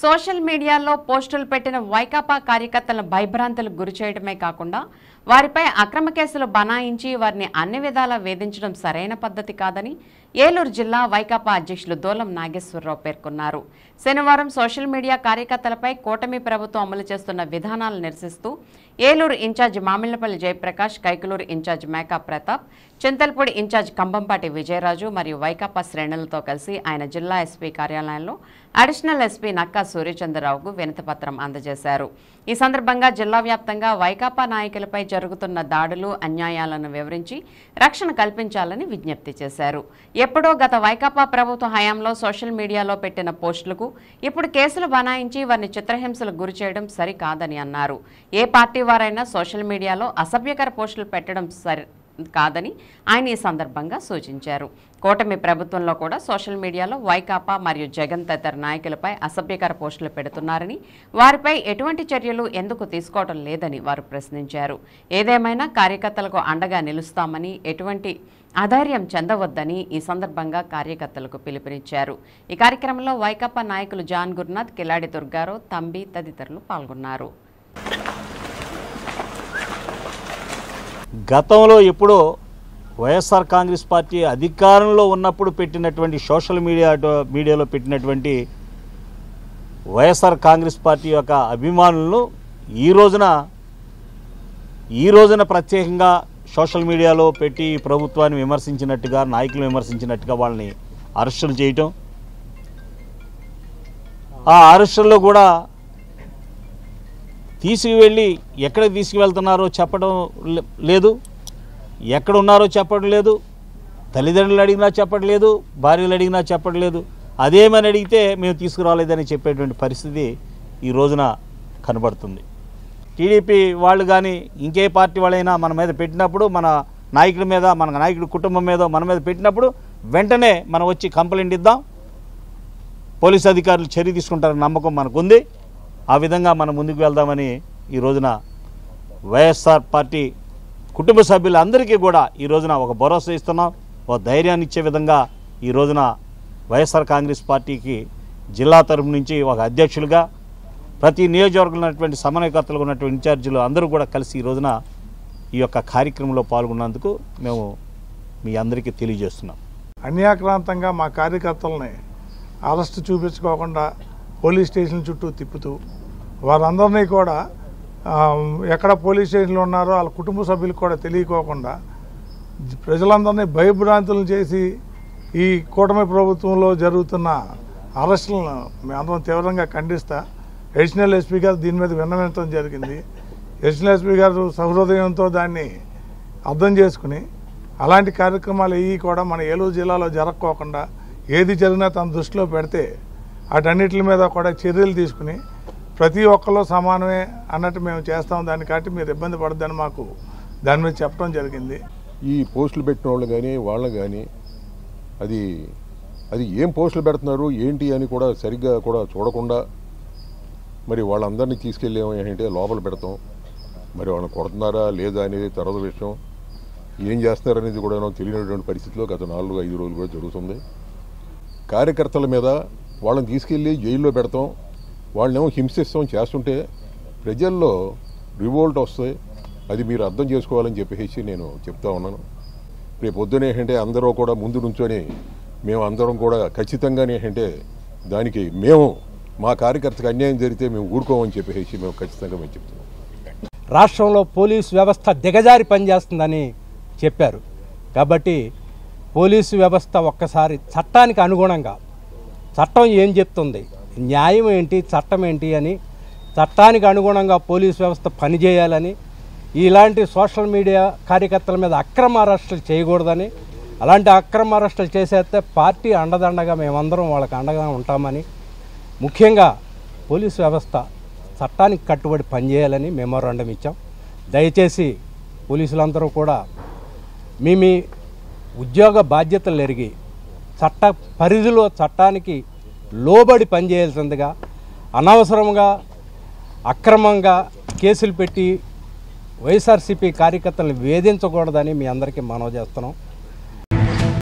social మీడియాలో పోస్టులు పెట్టిన వైకాపా కార్యకర్తలను భయభ్రాంతులకు గురిచేయడమే కాకుండా వారిపై అక్రమ కేసులు బనాయించి వారిని అన్ని విధాలా వేధించడం సరైన పద్ధతి కాదని ఏలూరు జిల్లా వైకాపా అధ్యక్షులు దోలం నాగేశ్వరరావు పేర్కొన్నారు శనివారం సోషల్ మీడియా కార్యకర్తలపై కూటమి ప్రభుత్వం అమలు చేస్తున్న విధానాలు నిరసిస్తూ Eluru incharge Mamillapalli Jayaprakash Kaikaluru incharge Meka Pratap Chintalapudi incharge Kambampati Vijayaraju మరియు వైకాపా శ్రేణులతో కలిసి ఆయన జిల్లా ఎస్పీ కార్యాలయంలో అడిషనల్ ఎస్పీ నక్కా సూర్యచంద్రరావుకు వినతిపత్రం అందజేశారు ఈ సందర్భంగా జిల్లా వ్యాప్తంగా వైకాపా నాయకులపై జరుగుతున్న దాడులు అన్యాయాలను వివరించి రక్షణ కల్పించాలని విజ్ఞప్తి చేశారు ఎప్పుడో గత వైకాపా ప్రభుత్వ హయాంలో సోషల్ మీడియాలో పెట్టిన పోస్టులకు ఇప్పుడు కేసులు బనాయించి వారిని చిత్రహింసలకు గురి చేయడం సరికాదని అన్నారు ఏ పార్టీ వారైనా సోషల్ మీడియాలో అసభ్యకర పోస్టులు పెట్టడం సరి కాదని ఆయన ఈ సందర్భంగా సూచించారు కూటమి ప్రభుత్వంలో కూడా సోషల్ మీడియాలో వైకాపా మరియు జగన్ తదితర నాయకులపై అసభ్యకర పోస్టులు పెడుతున్నారని వారిపై ఎటువంటి చర్యలు ఎందుకు తీసుకోవడం లేదని వారు ప్రశ్నించారు ఏదేమైనా కార్యకర్తలకు అండగా నిలుస్తామని ఎటువంటి అధైర్యం చెందవద్దని ఈ సందర్భంగా కార్యకర్తలకు పిలుపునిచ్చారు ఈ కార్యక్రమంలో వైకాపా నాయకులు జాన్ గురునాథ్ కిలాడి దుర్గారావు తంబి తదితరులు పాల్గొన్నారు గతంలో ఎప్పుడో వైఎస్ఆర్ కాంగ్రెస్ పార్టీ అధికారంలో ఉన్నప్పుడు పెట్టినటువంటి సోషల్ మీడియా మీడియాలో పెట్టినటువంటి వైఎస్ఆర్ కాంగ్రెస్ పార్టీ యొక్క అభిమానులను ఈ రోజున ఈ రోజున ప్రత్యేకంగా సోషల్ మీడియాలో పెట్టి ప్రభుత్వాన్ని విమర్శించినట్టుగా నాయకులు విమర్శించినట్టుగా వాళ్ళని అరెస్టులు చేయటం ఆ అరెస్టుల్లో కూడా తీసుకువెళ్ళి ఎక్కడ తీసుకువెళ్తున్నారో చెప్పడం లేదు ఎక్కడ ఉన్నారో చెప్పడం లేదు తల్లిదండ్రులు అడిగినా చెప్పడం లేదు భార్యలు అడిగినా చెప్పట్లేదు అదేమని అడిగితే మేము తీసుకురాలేదని చెప్పేటువంటి పరిస్థితి ఈ రోజున కనబడుతుంది టీడీపీ వాళ్ళు కానీ ఇంకే పార్టీ వాళ్ళైనా మన మీద పెట్టినప్పుడు మన నాయకుడి మీద మన నాయకుడి కుటుంబం మీద మన మీద పెట్టినప్పుడు వెంటనే మనం వచ్చి కంప్లైంట్ ఇద్దాం పోలీస్ అధికారులు చర్య తీసుకుంటారని నమ్మకం మనకుంది ఆ విధంగా మనం ముందుకు వెళ్దామని ఈ రోజున వైఎస్ఆర్ పార్టీ కుటుంబ సభ్యులందరికీ కూడా ఈ రోజున ఒక భరోసా ఇస్తున్నాం ఒక ధైర్యాన్ని ఇచ్చే విధంగా ఈ రోజున వైఎస్ఆర్ కాంగ్రెస్ పార్టీకి జిల్లా తరపు నుంచి ఒక అధ్యక్షులుగా ప్రతి నియోజకవర్గంలో ఉన్నటువంటి సమన్వయకర్తలు ఉన్నటువంటి ఇన్ఛార్జీలు అందరూ కూడా కలిసి ఈ రోజున ఈ యొక్క కార్యక్రమంలో పాల్గొన్నందుకు మేము మీ అందరికీ తెలియజేస్తున్నాం అన్యాక్రాంతంగా మా కార్యకర్తలని అరెస్ట్ చూపించుకోకుండా పోలీస్ స్టేషన్ చుట్టూ తిప్పుతూ వారందరినీ కూడా ఎక్కడ పోలీస్ స్టేషన్లో ఉన్నారో వాళ్ళ కుటుంబ సభ్యులకు కూడా తెలియకోకుండా ప్రజలందరినీ భయభ్రాంతులను చేసి ఈ కూటమి ప్రభుత్వంలో జరుగుతున్న అరెస్టులను అందరం తీవ్రంగా ఖండిస్తా అడిషనల్ ఎస్పీ గారు దీని మీద విన్నవించడం జరిగింది అడిషనల్ ఎస్పీ గారు సహృదయంతో దాన్ని అర్థం చేసుకుని అలాంటి కార్యక్రమాలు ఇవి కూడా మన ఏలూరు జిల్లాలో జరగకోకుండా ఏది జరిగినా తన దృష్టిలో పెడితే వాటన్నిటి మీద కూడా చర్యలు తీసుకుని ప్రతి ఒక్కరు సమానమే అన్నట్టు మేము చేస్తాం దాన్ని కాబట్టి మీరు ఇబ్బంది పడద్దని మాకు దాని మీద చెప్పడం జరిగింది ఈ పోస్టులు పెట్టిన వాళ్ళు కానీ వాళ్ళు కానీ అది అది ఏం పోస్టులు పెడుతున్నారు ఏంటి అని కూడా సరిగ్గా కూడా చూడకుండా మరి వాళ్ళందరినీ తీసుకెళ్ళేమో ఏంటంటే లోపల పెడతాం మరి వాళ్ళని కొడుతున్నారా లేదా అనేది తర్వాత విషయం ఏం చేస్తున్నారనేది కూడా తెలియనటువంటి పరిస్థితిలో గత నాలుగు ఐదు రోజులు కూడా జరుగుతుంది కార్యకర్తల మీద వాళ్ళని తీసుకెళ్ళి జైల్లో పెడతాం వాళ్ళనేమో హింసిస్తాం చేస్తుంటే ప్రజల్లో రివోల్ట్ వస్తాయి అది మీరు అర్థం చేసుకోవాలని చెప్పేసి నేను చెప్తా ఉన్నాను రేపు పొద్దునే అంటే అందరూ కూడా ముందు నుంచొని మేము అందరం కూడా ఖచ్చితంగానే అంటే దానికి మేము మా కార్యకర్తకు అన్యాయం జరిగితే మేము ఊరుకోమని చెప్పేసి మేము ఖచ్చితంగా మేము చెప్తున్నాం రాష్ట్రంలో పోలీసు వ్యవస్థ దిగజారి పనిచేస్తుందని చెప్పారు కాబట్టి పోలీసు వ్యవస్థ ఒక్కసారి చట్టానికి అనుగుణంగా చట్టం ఏం చెప్తుంది న్యాయం ఏంటి చట్టం ఏంటి అని చట్టానికి అనుగుణంగా పోలీస్ వ్యవస్థ పనిచేయాలని ఇలాంటి సోషల్ మీడియా కార్యకర్తల మీద అక్రమ అరెస్టులు చేయకూడదని అలాంటి అక్రమ అరెస్టులు చేసేస్తే పార్టీ అండదండగా మేమందరం వాళ్ళకి అండగా ఉంటామని ముఖ్యంగా పోలీస్ వ్యవస్థ చట్టానికి కట్టుబడి పనిచేయాలని మెమోరాండం ఇచ్చాం దయచేసి పోలీసులందరూ కూడా మీ మీ ఉద్యోగ బాధ్యతలు ఎరిగి చట్ట పరిధిలో చట్టానికి లోబడి పనిచేయాల్సిందిగా అనవసరంగా అక్రమంగా కేసులు పెట్టి వైఎస్ఆర్సీపీ కార్యకర్తలను వేధించకూడదని మీ అందరికీ మనవి చేస్తున్నాం